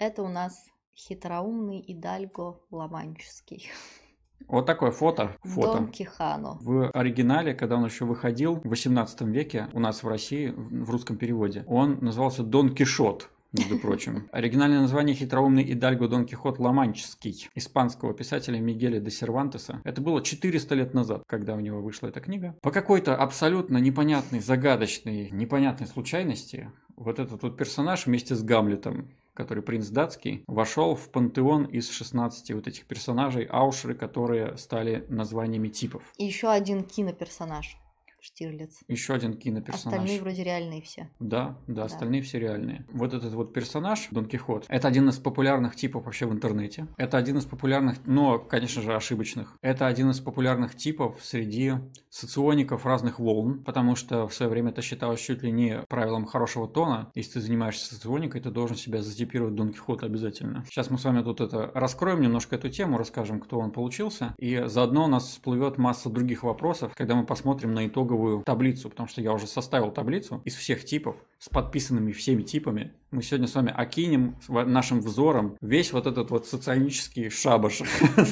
Это у нас хитроумный идальго ломанческий. Вот такое фото. фото. Дон Кихану. В оригинале, когда он еще выходил в 18 веке у нас в России, в русском переводе, он назывался Дон Кишот между прочим. Оригинальное название хитроумный Идальго Дон Кихот Ломанческий испанского писателя Мигеля де Сервантеса. Это было 400 лет назад, когда у него вышла эта книга. По какой-то абсолютно непонятной, загадочной, непонятной случайности вот этот вот персонаж вместе с Гамлетом который принц датский, вошел в пантеон из 16 вот этих персонажей Аушры, которые стали названиями типов. И еще один киноперсонаж. Штирлиц. Еще один киноперсонаж. Остальные вроде реальные все. Да, да, да, остальные все реальные. Вот этот вот персонаж, Дон Кихот, это один из популярных типов вообще в интернете. Это один из популярных, но, конечно же, ошибочных. Это один из популярных типов среди социоников разных волн, потому что в свое время это считалось чуть ли не правилом хорошего тона. Если ты занимаешься соционикой, ты должен себя затипировать Дон Кихот обязательно. Сейчас мы с вами тут это раскроем немножко эту тему, расскажем, кто он получился, и заодно у нас всплывет масса других вопросов, когда мы посмотрим на итог итоговую таблицу, потому что я уже составил таблицу из всех типов с подписанными всеми типами. Мы сегодня с вами окинем нашим взором весь вот этот вот социалический шабаш.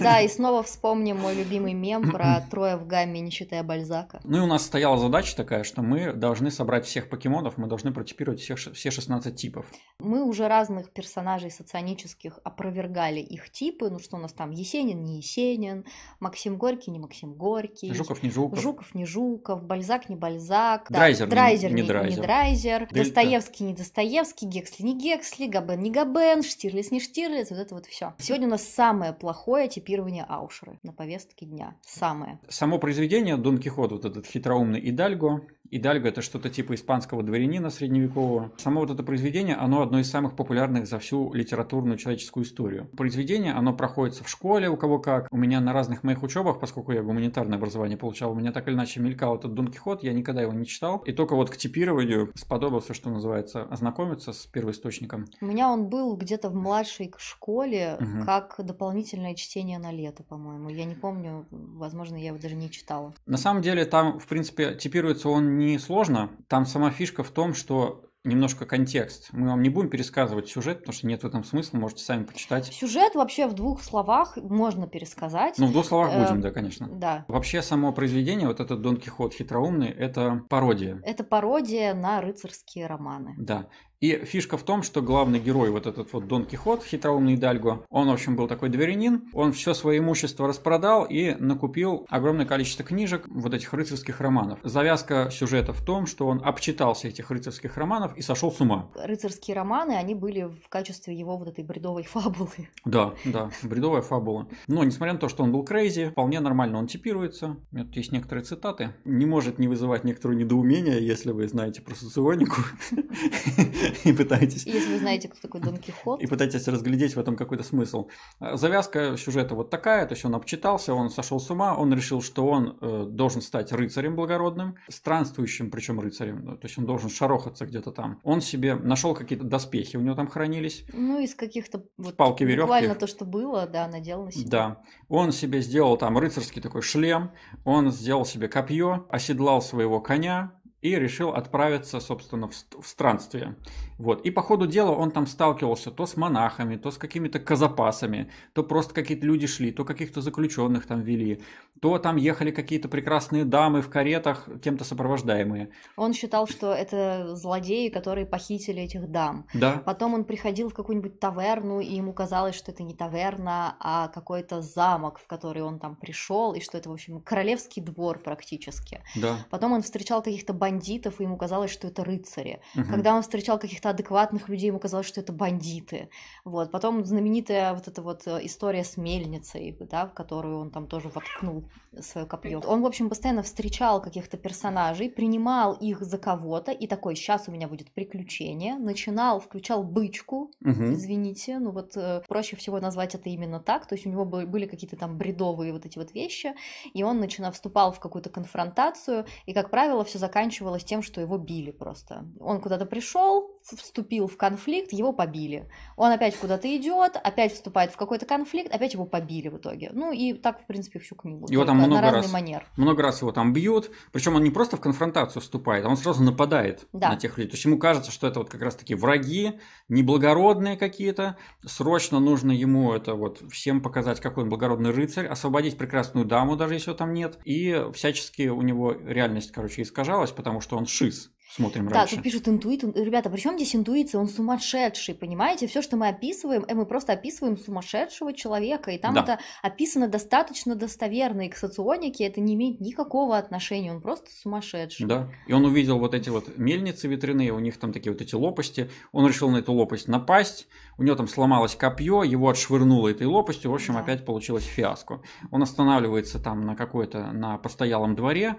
Да, и снова вспомним мой любимый мем про трое в гамме, не считая Бальзака. Ну и у нас стояла задача такая, что мы должны собрать всех покемонов, мы должны протипировать всех, все 16 типов. Мы уже разных персонажей соционических опровергали их типы, ну что у нас там, Есенин, не Есенин, Максим Горький, не Максим Горький. Жуков, не Жуков. Жуков, не Жуков, Бальзак не Бальзак, Драйзер, да, Драйзер не, не, Драйзер, не Драйзер Достоевский не Достоевский, Гексли не Гексли, Габен не Габен, Штирлиц не Штирлиц, вот это вот все. Сегодня у нас самое плохое типирование Аушера на повестке дня. Самое. Само произведение Дон Кихот, вот этот хитроумный Идальго, Идальго – это что-то типа испанского дворянина средневекового. Само вот это произведение, оно одно из самых популярных за всю литературную человеческую историю. Произведение, оно проходится в школе, у кого как. У меня на разных моих учебах, поскольку я гуманитарное образование получал, у меня так или иначе мелькал этот Дон Кихот, я никогда его не читал. И только вот к типированию сподобился, что называется, ознакомиться с первоисточником. У меня он был где-то в младшей школе, угу. как дополнительное чтение на лето, по-моему. Я не помню, возможно, я его даже не читала. На самом деле там, в принципе, типируется он не сложно. Там сама фишка в том, что немножко контекст. Мы вам не будем пересказывать сюжет, потому что нет в этом смысла, можете сами почитать. Сюжет вообще в двух словах можно пересказать. Ну, в двух словах эм, будем, да, конечно. Да. Вообще само произведение, вот этот Дон Кихот хитроумный, это пародия. Это пародия на рыцарские романы. Да. И фишка в том, что главный герой, вот этот вот Дон Кихот, хитроумный Дальго, он, в общем, был такой дворянин, он все свое имущество распродал и накупил огромное количество книжек, вот этих рыцарских романов. Завязка сюжета в том, что он обчитался этих рыцарских романов и сошел с ума. Рыцарские романы, они были в качестве его вот этой бредовой фабулы. Да, да, бредовая фабула. Но, несмотря на то, что он был крейзи, вполне нормально он типируется. Вот есть некоторые цитаты. Не может не вызывать некоторое недоумение, если вы знаете про соционику и пытаетесь... Если вы знаете, кто такой Дон Кихот. И пытаетесь разглядеть в этом какой-то смысл. А, завязка сюжета вот такая, то есть он обчитался, он сошел с ума, он решил, что он э, должен стать рыцарем благородным, странствующим причем рыцарем, ну, то есть он должен шарохаться где-то там. Он себе нашел какие-то доспехи, у него там хранились. Ну, из каких-то вот, палки веревки. Буквально то, что было, да, надел на себя. Да. Он себе сделал там рыцарский такой шлем, он сделал себе копье, оседлал своего коня, и решил отправиться, собственно, в странствие. Вот. И по ходу дела он там сталкивался то с монахами, то с какими-то казапасами, то просто какие-то люди шли, то каких-то заключенных там вели, то там ехали какие-то прекрасные дамы в каретах, кем-то сопровождаемые. Он считал, что это злодеи, которые похитили этих дам. Да. Потом он приходил в какую-нибудь таверну, и ему казалось, что это не таверна, а какой-то замок, в который он там пришел, и что это, в общем, королевский двор практически. Да. Потом он встречал каких-то бандитов, и ему казалось, что это рыцари. Угу. Когда он встречал каких-то каких-то адекватных людей ему казалось, что это бандиты. Вот. Потом знаменитая вот эта вот э, история с мельницей, да, в которую он там тоже воткнул свое копье. Он, в общем, постоянно встречал каких-то персонажей, принимал их за кого-то и такой, сейчас у меня будет приключение. Начинал, включал бычку, угу. извините, ну вот э, проще всего назвать это именно так. То есть у него были какие-то там бредовые вот эти вот вещи, и он начинал, вступал в какую-то конфронтацию, и, как правило, все заканчивалось тем, что его били просто. Он куда-то пришел, вступил в конфликт, его побили. Он опять куда-то идет, опять вступает в какой-то конфликт, опять его побили в итоге. Ну и так, в принципе, всю книгу. Его там много на раз, манер. Много раз его там бьют. Причем он не просто в конфронтацию вступает, а он сразу нападает да. на тех людей. То есть ему кажется, что это вот как раз-таки враги, неблагородные какие-то. Срочно нужно ему это вот всем показать, какой он благородный рыцарь, освободить прекрасную даму, даже если ее там нет. И всячески у него реальность, короче, искажалась, потому что он шиз смотрим да, раньше. Да, тут пишут интуит. Ребята, при чем здесь интуиция? Он сумасшедший, понимаете? Все, что мы описываем, э, мы просто описываем сумасшедшего человека, и там да. это описано достаточно достоверно, и к соционике это не имеет никакого отношения, он просто сумасшедший. Да, и он увидел вот эти вот мельницы ветряные, у них там такие вот эти лопасти, он решил на эту лопасть напасть, у него там сломалось копье, его отшвырнуло этой лопастью, в общем, да. опять получилось фиаско. Он останавливается там на какой-то, на постоялом дворе,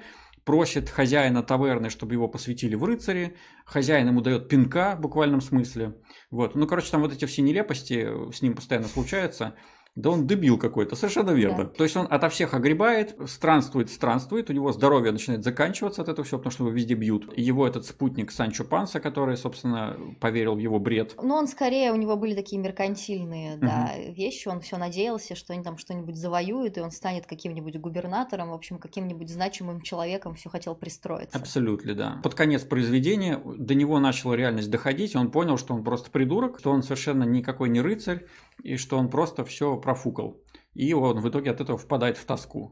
просит хозяина таверны, чтобы его посвятили в рыцари, хозяин ему дает пинка в буквальном смысле. Вот. Ну, короче, там вот эти все нелепости с ним постоянно случаются. Да он дебил какой-то, совершенно верно. Да. То есть он ото всех огребает, странствует, странствует, у него здоровье начинает заканчиваться от этого всего, потому что его везде бьют. его этот спутник Санчо Панса, который, собственно, поверил в его бред. Ну, он скорее, у него были такие меркантильные да, угу. вещи, он все надеялся, что они там что-нибудь завоюют, и он станет каким-нибудь губернатором, в общем, каким-нибудь значимым человеком, все хотел пристроиться. Абсолютно, да. Под конец произведения до него начала реальность доходить, и он понял, что он просто придурок, что он совершенно никакой не рыцарь, и что он просто все профукал и он в итоге от этого впадает в тоску.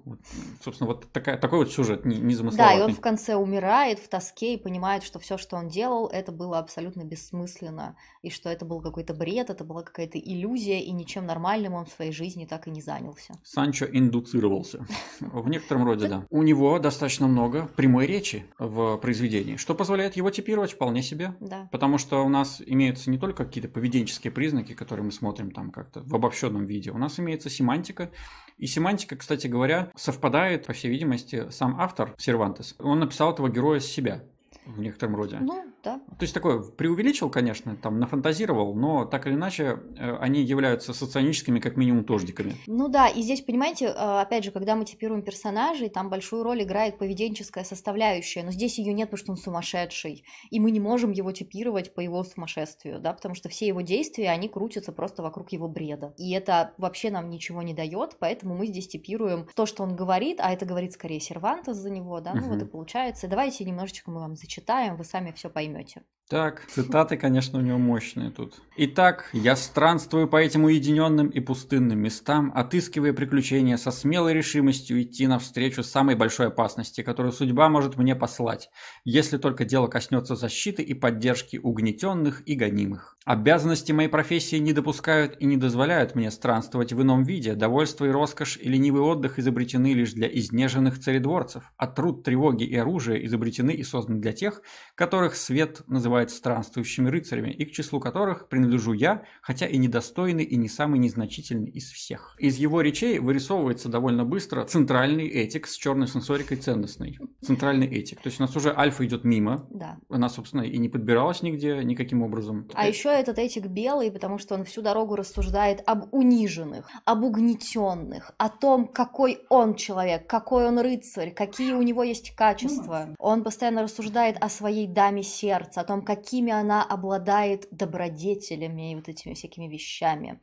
собственно, вот такая, такой вот сюжет не, незамысловатый. Да, и он в конце умирает в тоске и понимает, что все, что он делал, это было абсолютно бессмысленно, и что это был какой-то бред, это была какая-то иллюзия, и ничем нормальным он в своей жизни так и не занялся. Санчо индуцировался. В некотором роде, да. У него достаточно много прямой речи в произведении, что позволяет его типировать вполне себе. Да. Потому что у нас имеются не только какие-то поведенческие признаки, которые мы смотрим там как-то в обобщенном виде, у нас имеется семантика, семантика. И семантика, кстати говоря, совпадает, по всей видимости, сам автор Сервантес. Он написал этого героя с себя в некотором роде. Ну, да? То есть такое преувеличил, конечно, там нафантазировал, но так или иначе э, они являются соционическими как минимум тождиками. Ну да, и здесь, понимаете, э, опять же, когда мы типируем персонажей, там большую роль играет поведенческая составляющая, но здесь ее нет, потому что он сумасшедший, и мы не можем его типировать по его сумасшествию, да, потому что все его действия, они крутятся просто вокруг его бреда, и это вообще нам ничего не дает, поэтому мы здесь типируем то, что он говорит, а это говорит скорее Сервантес за него, да, ну угу. вот и получается. Давайте немножечко мы вам зачитаем, вы сами все поймете поймете. Так, цитаты, конечно, у него мощные тут. Итак, я странствую по этим уединенным и пустынным местам, отыскивая приключения со смелой решимостью идти навстречу самой большой опасности, которую судьба может мне послать, если только дело коснется защиты и поддержки угнетенных и гонимых. Обязанности моей профессии не допускают и не дозволяют мне странствовать в ином виде, довольство и роскошь и ленивый отдых изобретены лишь для изнеженных царедворцев, а труд, тревоги и оружие изобретены и созданы для тех, которых свет лет называют странствующими рыцарями, и к числу которых принадлежу я, хотя и недостойный, и не самый незначительный из всех. Из его речей вырисовывается довольно быстро центральный этик с черной сенсорикой ценностной. Центральный этик. То есть у нас уже альфа идет мимо. Да. Она, собственно, и не подбиралась нигде никаким образом. А еще этот этик белый, потому что он всю дорогу рассуждает об униженных, об угнетенных, о том, какой он человек, какой он рыцарь, какие у него есть качества. Он постоянно рассуждает о своей даме сердца сердца, о том, какими она обладает добродетелями и вот этими всякими вещами,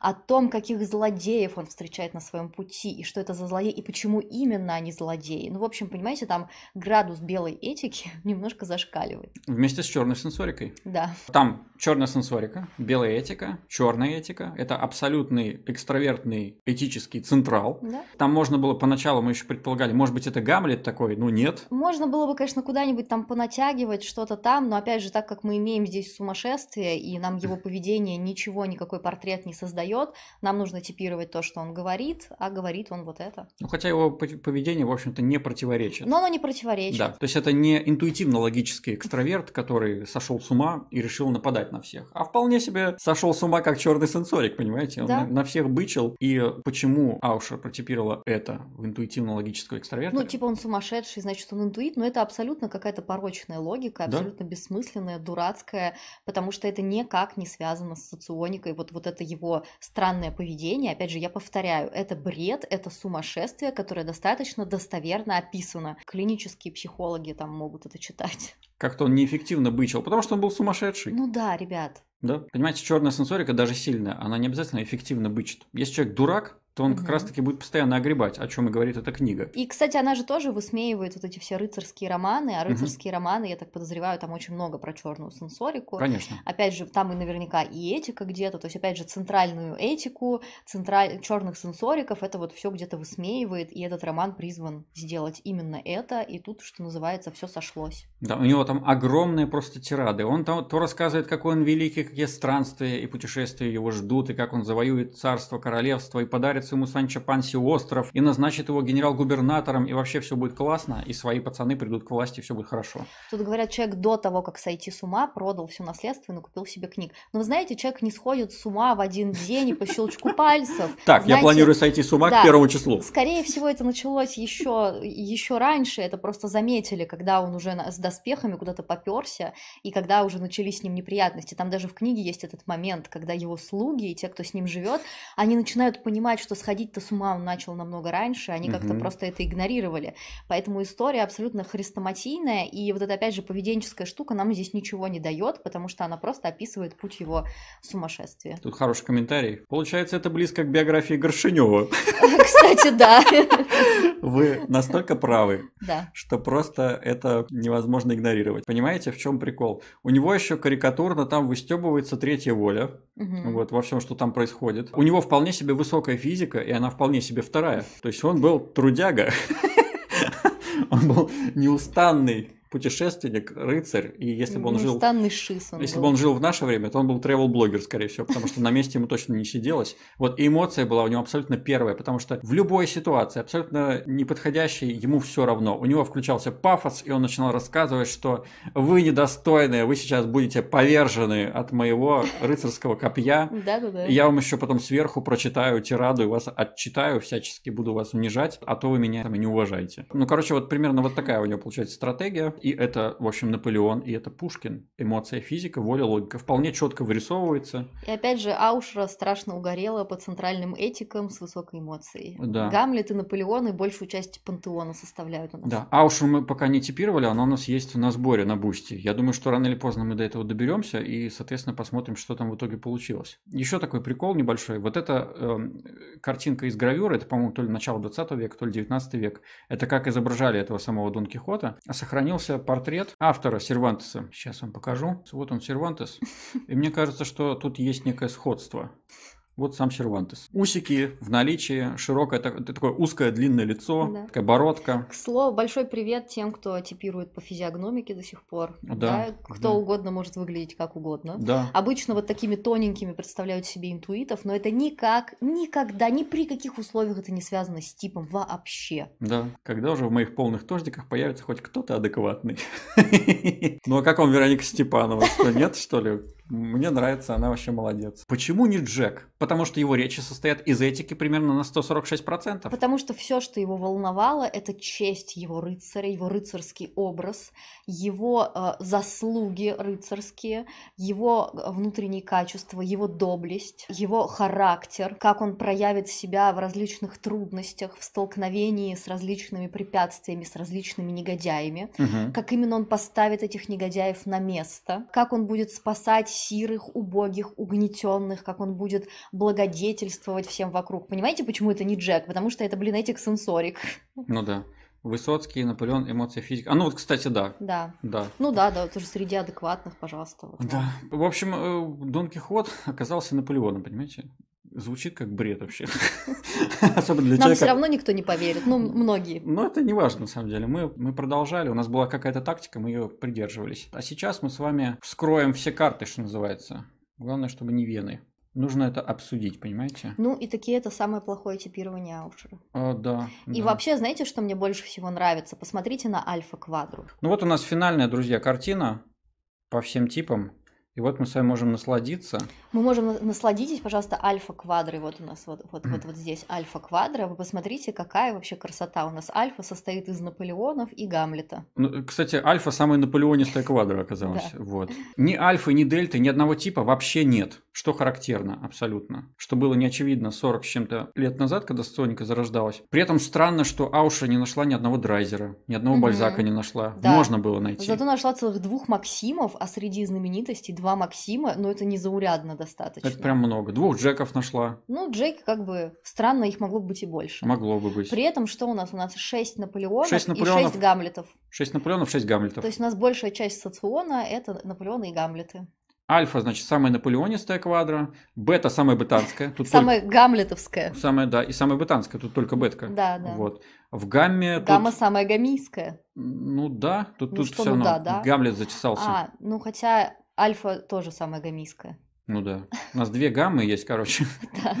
о том, каких злодеев он встречает на своем пути, и что это за злодеи, и почему именно они злодеи. Ну, в общем, понимаете, там градус белой этики немножко зашкаливает. Вместе с черной сенсорикой. Да. Там черная сенсорика, белая этика, черная этика. Это абсолютный экстравертный этический централ. Да. Там можно было поначалу, мы еще предполагали, может быть, это Гамлет такой, ну нет. Можно было бы, конечно, куда-нибудь там понатягивать что-то там, но опять же, так как мы имеем здесь сумасшествие, и нам его поведение ничего, никакой портрет не создает, нам нужно типировать то, что он говорит, а говорит он вот это. Ну, хотя его поведение, в общем-то, не противоречит. Но оно не противоречит. Да, то есть это не интуитивно логический экстраверт, который сошел с ума и решил нападать на всех, а вполне себе сошел с ума как черный сенсорик, понимаете? Он да. на, на всех бычил, и почему Аушер протипировала это в интуитивно логического экстраверта? Ну, типа он сумасшедший, значит, он интуит, но это абсолютно какая-то порочная логика, абсолютно абсолютно бессмысленное, дурацкое, потому что это никак не связано с соционикой, вот, вот это его странное поведение, опять же, я повторяю, это бред, это сумасшествие, которое достаточно достоверно описано. Клинические психологи там могут это читать. Как-то он неэффективно бычил, потому что он был сумасшедший. Ну да, ребят, да. Понимаете, черная сенсорика, даже сильная, она не обязательно эффективно бычит. Если человек дурак, то он угу. как раз-таки будет постоянно огребать, о чем и говорит эта книга. И, кстати, она же тоже высмеивает вот эти все рыцарские романы, а рыцарские угу. романы, я так подозреваю, там очень много про черную сенсорику. Конечно. Опять же, там и наверняка и этика где-то, то есть, опять же, центральную этику, централь... черных сенсориков, это вот все где-то высмеивает, и этот роман призван сделать именно это, и тут, что называется, все сошлось. Да, у него там огромные просто тирады. Он там то рассказывает, какой он великий, какие странствия и путешествия его ждут, и как он завоюет царство, королевство, и подарит своему Санчо Панси остров, и назначит его генерал-губернатором, и вообще все будет классно, и свои пацаны придут к власти, и все будет хорошо. Тут говорят, человек до того, как сойти с ума, продал все наследство и накупил себе книг. Но вы знаете, человек не сходит с ума в один день и по щелчку пальцев. Так, я планирую сойти с ума к первому числу. Скорее всего, это началось еще, еще раньше, это просто заметили, когда он уже с доспехами куда-то поперся, и когда уже начались с ним неприятности. Там даже в книге книге есть этот момент, когда его слуги и те, кто с ним живет, они начинают понимать, что сходить-то с ума он начал намного раньше, они угу. как-то просто это игнорировали. Поэтому история абсолютно хрестоматийная, и вот эта опять же, поведенческая штука нам здесь ничего не дает, потому что она просто описывает путь его сумасшествия. Тут хороший комментарий. Получается, это близко к биографии Горшинева. Кстати, да. Вы настолько правы, что просто это невозможно игнорировать. Понимаете, в чем прикол? У него еще карикатурно там выстебывается третья воля, вот во всем, что там происходит. У него вполне себе высокая физика, и она вполне себе вторая. То есть он был трудяга. Он был неустанный путешественник, рыцарь, и если бы он ну, жил... Шиз он если был. бы он жил в наше время, то он был тревел-блогер, скорее всего, потому что на месте ему точно не сиделось. Вот и эмоция была у него абсолютно первая, потому что в любой ситуации, абсолютно неподходящей, ему все равно. У него включался пафос, и он начинал рассказывать, что вы недостойные, вы сейчас будете повержены от моего рыцарского копья. Да-да-да. Я вам еще потом сверху прочитаю тираду и вас отчитаю, всячески буду вас унижать, а то вы меня там не уважаете. Ну, короче, вот примерно вот такая у него получается стратегия и это, в общем, Наполеон, и это Пушкин. Эмоция, физика, воля, логика. Вполне четко вырисовывается. И опять же, Аушера страшно угорела по центральным этикам с высокой эмоцией. Да. Гамлет и Наполеон и большую часть пантеона составляют у нас. Да, Аушер мы пока не типировали, она у нас есть на сборе, на бусте. Я думаю, что рано или поздно мы до этого доберемся и, соответственно, посмотрим, что там в итоге получилось. Еще такой прикол небольшой. Вот эта э, картинка из гравюры, это, по-моему, то ли начало 20 века, то ли 19 век. Это как изображали этого самого Дон Кихота. Сохранился появился портрет автора Сервантеса. Сейчас вам покажу. Вот он, Сервантес. И мне кажется, что тут есть некое сходство. Вот сам Червантес. Усики в наличии, широкое, такое узкое длинное лицо, да. такая бородка. К слову, большой привет тем, кто типирует по физиогномике до сих пор. Да. да? Кто да. угодно может выглядеть как угодно. Да. Обычно вот такими тоненькими представляют себе интуитов, но это никак, никогда, ни при каких условиях это не связано с типом вообще. Да. Когда уже в моих полных тождиках появится хоть кто-то адекватный? Ну а как вам Вероника Степанова? Что, нет, что ли? Мне нравится, она вообще молодец. Почему не Джек? Потому что его речи состоят из этики примерно на 146%. Потому что все, что его волновало, это честь его рыцаря, его рыцарский образ, его э, заслуги рыцарские, его э, внутренние качества, его доблесть, его характер, как он проявит себя в различных трудностях, в столкновении с различными препятствиями, с различными негодяями, угу. как именно он поставит этих негодяев на место, как он будет спасать сирых, убогих, угнетенных, как он будет благодетельствовать всем вокруг. Понимаете, почему это не Джек? Потому что это, блин, этик сенсорик. Ну да. Высоцкий, Наполеон, эмоция физика. А ну вот, кстати, да. Да. Да. Ну да, да, тоже среди адекватных, пожалуйста. Вот, да. да. В общем, э, Дон Кихот оказался Наполеоном, понимаете? Звучит как бред вообще. Особенно для Нам человека... все равно никто не поверит, ну, многие. Но ну, это не важно, на самом деле. Мы, мы продолжали, у нас была какая-то тактика, мы ее придерживались. А сейчас мы с вами вскроем все карты, что называется. Главное, чтобы не вены. Нужно это обсудить, понимаете? Ну, и такие это самое плохое типирование аушера. А, да. И да. вообще, знаете, что мне больше всего нравится? Посмотрите на альфа-квадру. Ну вот у нас финальная, друзья, картина по всем типам. И вот мы с вами можем насладиться. Мы можем насладитесь, пожалуйста, альфа квадры. Вот у нас вот, вот, вот, вот здесь альфа-квадра. Вы посмотрите, какая вообще красота у нас. Альфа состоит из Наполеонов и Гамлета. Ну, кстати, альфа самая наполеонистая квадра оказалась. Да. Вот. Ни альфа, ни дельты, ни одного типа вообще нет. Что характерно абсолютно. Что было неочевидно 40 с чем-то лет назад, когда Соника зарождалась. При этом странно, что Ауша не нашла ни одного драйзера, ни одного Бальзака не нашла. Да. Можно было найти. Зато нашла целых двух Максимов, а среди знаменитостей два Максима, но это незаурядно достаточно. Это прям много. Двух Джеков нашла. Ну, Джеки как бы странно, их могло бы быть и больше. Могло бы быть. При этом что у нас? У нас шесть Наполеонов, шесть Наполеонов и шесть Гамлетов. Шесть Наполеонов, шесть Гамлетов. То есть у нас большая часть социона – это Наполеоны и Гамлеты. Альфа, значит, самая наполеонистая квадра, бета самая бетанская. Тут самая только... гамлетовская. Самая, да, и самая бетанская, тут только бетка. Да, да. Вот. В гамме... Гамма тут... самая гамийская. Ну да, тут, ну, тут что, все ну, равно да, да. гамлет зачесался. А, ну хотя Альфа тоже самая гаммистская. Ну да. У нас две гаммы есть, короче. Да.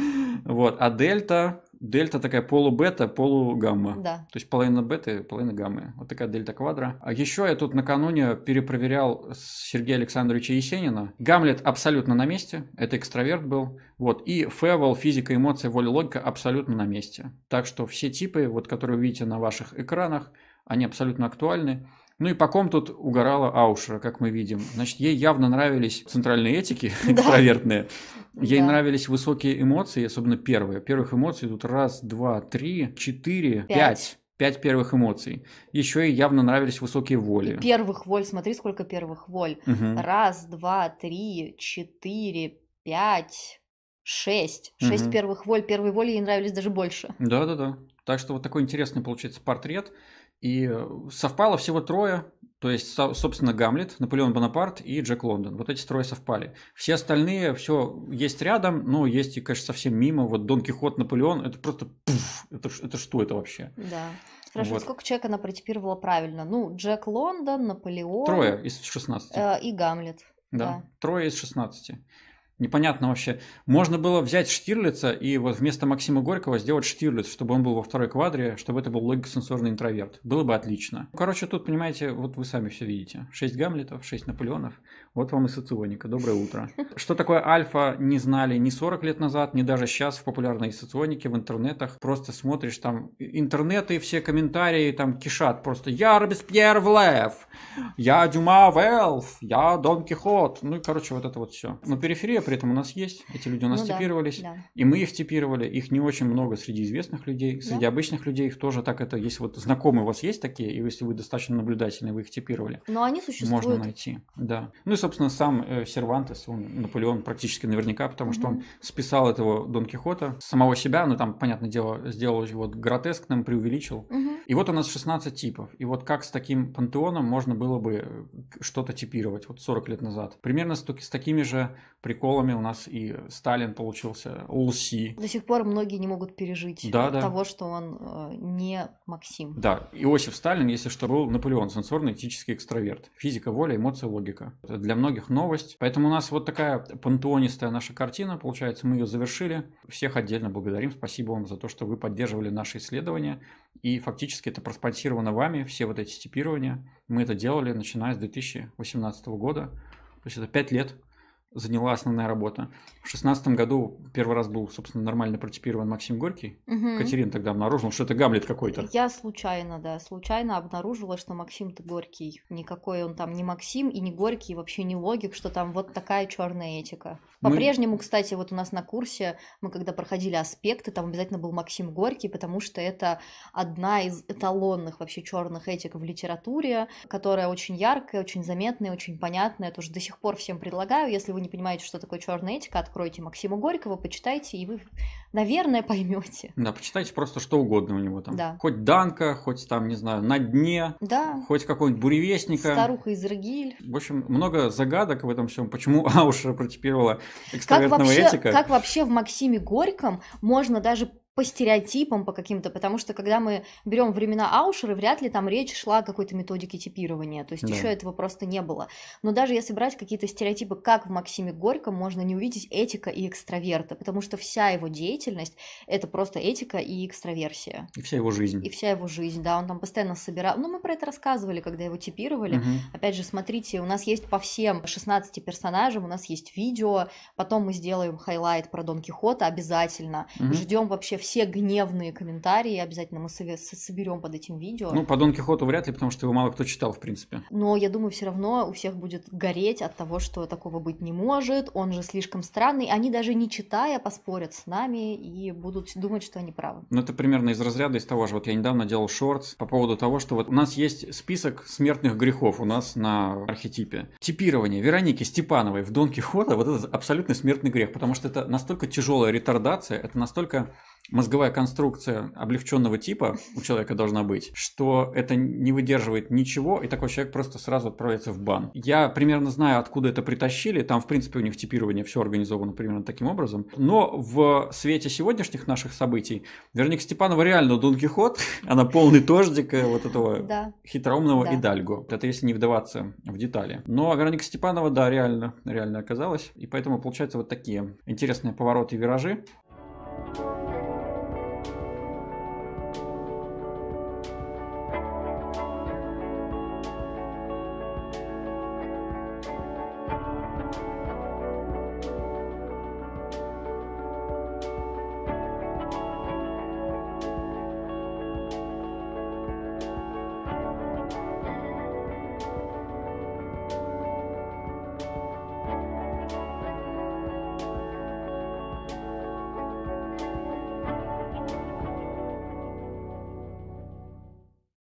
Вот. А дельта, дельта такая полубета, полугамма. Да. То есть половина беты, половина гаммы. Вот такая дельта квадра. А еще я тут накануне перепроверял Сергея Александровича Есенина. Гамлет абсолютно на месте. Это экстраверт был. Вот. И Февел, физика, эмоции, воля, логика абсолютно на месте. Так что все типы, вот которые вы видите на ваших экранах, они абсолютно актуальны. Ну и по ком тут угорала Аушера, как мы видим. Значит, ей явно нравились центральные этики экстравертные. Ей нравились высокие эмоции, особенно первые. Первых эмоций тут раз, два, три, четыре, пять. пять первых эмоций. Еще ей явно нравились высокие воли. И первых воль, смотри, сколько первых воль. Угу. Раз, два, три, четыре, пять, шесть. Шесть первых воль. Первые воли ей нравились даже больше. Да-да-да. Так что вот такой интересный получается портрет. И э, совпало всего трое, то есть, собственно, Гамлет, Наполеон Бонапарт и Джек Лондон. Вот эти трое совпали. Все остальные, все есть рядом, но есть и, конечно, совсем мимо. Вот Дон Кихот, Наполеон, это просто пуф, это, это что это вообще? Да. Хорошо, вот. сколько человек она протипировала правильно? Ну, Джек Лондон, Наполеон. Трое из 16. Э, и Гамлет. Да, да, трое из 16. Непонятно вообще. Можно было взять Штирлица и вот вместо Максима Горького сделать Штирлиц, чтобы он был во второй квадре, чтобы это был логикосенсорный интроверт. Было бы отлично. Короче, тут, понимаете, вот вы сами все видите. Шесть Гамлетов, шесть Наполеонов. Вот вам и соционика. Доброе утро. Что такое альфа, не знали ни 40 лет назад, ни даже сейчас в популярной соционике, в интернетах. Просто смотришь там интернеты, все комментарии там кишат. Просто я Робеспьер Влев, я Дюма Велф, я Дон Кихот. Ну и, короче, вот это вот все. Но периферия при этом у нас есть. Эти люди у нас ну, типировались. Да, да. И мы их типировали. Их не очень много среди известных людей. Среди да? обычных людей их тоже так это, если вот знакомые у вас есть такие, и если вы достаточно наблюдательны, вы их типировали. Но они существуют. Можно найти, да. Ну и собственно, сам э, Сервантес, он Наполеон практически наверняка, потому что он списал этого Дон Кихота, самого себя, ну там, понятное дело, сделал его гротескным, преувеличил. И вот у нас 16 типов. И вот как с таким пантеоном можно было бы э, что-то типировать вот 40 лет назад? Примерно с, с такими же приколами у нас и Сталин получился, Улси. До сих пор многие не могут пережить да, да. того, что он э, не Максим. Да, Иосиф Сталин, если что, был Наполеон, сенсорно-этический экстраверт. Физика, воля, эмоция, логика. Это для многих новость. Поэтому у нас вот такая пантеонистая наша картина, получается, мы ее завершили. Всех отдельно благодарим, спасибо вам за то, что вы поддерживали наши исследования. И фактически это проспонсировано вами, все вот эти стипирования. Мы это делали, начиная с 2018 года. То есть это 5 лет заняла основная работа. В шестнадцатом году первый раз был, собственно, нормально протипирован Максим Горький. Угу. Катерина тогда обнаружила, что это Гамлет какой-то. Я случайно, да, случайно обнаружила, что Максим-то Горький. Никакой он там не Максим и не Горький, вообще не логик, что там вот такая черная этика. Ну По-прежнему, мы... кстати, вот у нас на курсе, мы когда проходили аспекты, там обязательно был Максим Горький, потому что это одна из эталонных вообще черных этик в литературе, которая очень яркая, очень заметная, очень понятная. Я тоже до сих пор всем предлагаю, если вы не понимаете, что такое черная этика, откройте Максима Горького, почитайте, и вы, наверное, поймете. Да, почитайте просто что угодно у него там. Да. Хоть Данка, хоть там, не знаю, на дне, да. хоть какой нибудь буревестника. Старуха из Ргиль. В общем, много загадок в этом всем, почему Ауша протипировала экстравертного как вообще, этика. Как вообще в Максиме Горьком можно даже по стереотипам, по каким-то, потому что когда мы берем времена Аушера, вряд ли там речь шла о какой-то методике типирования, то есть да. еще этого просто не было. Но даже если брать какие-то стереотипы, как в Максиме Горьком, можно не увидеть этика и экстраверта, потому что вся его деятельность это просто этика и экстраверсия. И вся его жизнь. И вся его жизнь, да, он там постоянно собирал. Ну, мы про это рассказывали, когда его типировали. Угу. Опять же, смотрите, у нас есть по всем 16 персонажам, у нас есть видео, потом мы сделаем хайлайт про Дон Кихота обязательно. Угу. Ждем вообще все гневные комментарии, обязательно мы соберем под этим видео. Ну, по Дон Кихоту вряд ли, потому что его мало кто читал, в принципе. Но я думаю, все равно у всех будет гореть от того, что такого быть не может, он же слишком странный. Они даже не читая поспорят с нами и будут думать, что они правы. Ну, это примерно из разряда из того же. Вот я недавно делал шортс по поводу того, что вот у нас есть список смертных грехов у нас на архетипе. Типирование Вероники Степановой в Дон Кихота, вот это абсолютно смертный грех, потому что это настолько тяжелая ретардация, это настолько мозговая конструкция облегченного типа у человека должна быть, что это не выдерживает ничего, и такой человек просто сразу отправляется в бан. Я примерно знаю, откуда это притащили, там, в принципе, у них типирование все организовано примерно таким образом, но в свете сегодняшних наших событий Вероника Степанова реально Дон Кихот, она полный тождик э, вот этого да. хитроумного да. идальго. Это если не вдаваться в детали. Но Вероника Степанова, да, реально, реально оказалась, и поэтому получается вот такие интересные повороты и виражи.